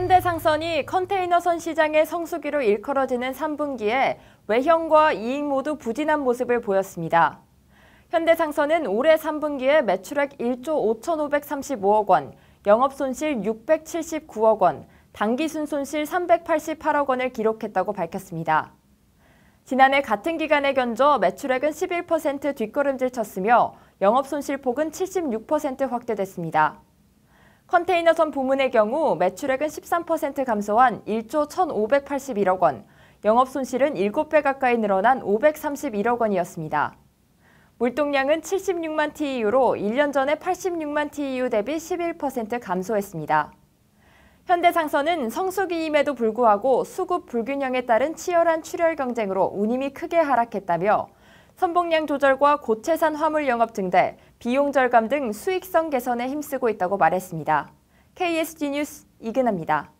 현대상선이 컨테이너선 시장의 성수기로 일컬어지는 3분기에 외형과 이익 모두 부진한 모습을 보였습니다. 현대상선은 올해 3분기에 매출액 1조 5,535억 원, 영업손실 679억 원, 당기순 손실 388억 원을 기록했다고 밝혔습니다. 지난해 같은 기간에 견저 매출액은 11% 뒷걸음질 쳤으며 영업손실폭은 76% 확대됐습니다. 컨테이너선 부문의 경우 매출액은 13% 감소한 1조 1,581억 원, 영업 손실은 7배 가까이 늘어난 531억 원이었습니다. 물동량은 76만 TEU로 1년 전에 86만 TEU 대비 11% 감소했습니다. 현대상선은 성수기임에도 불구하고 수급 불균형에 따른 치열한 출혈 경쟁으로 운임이 크게 하락했다며 선봉량 조절과 고체산 화물 영업 증대, 비용 절감 등 수익성 개선에 힘쓰고 있다고 말했습니다. KSG 뉴스 이근아입니다.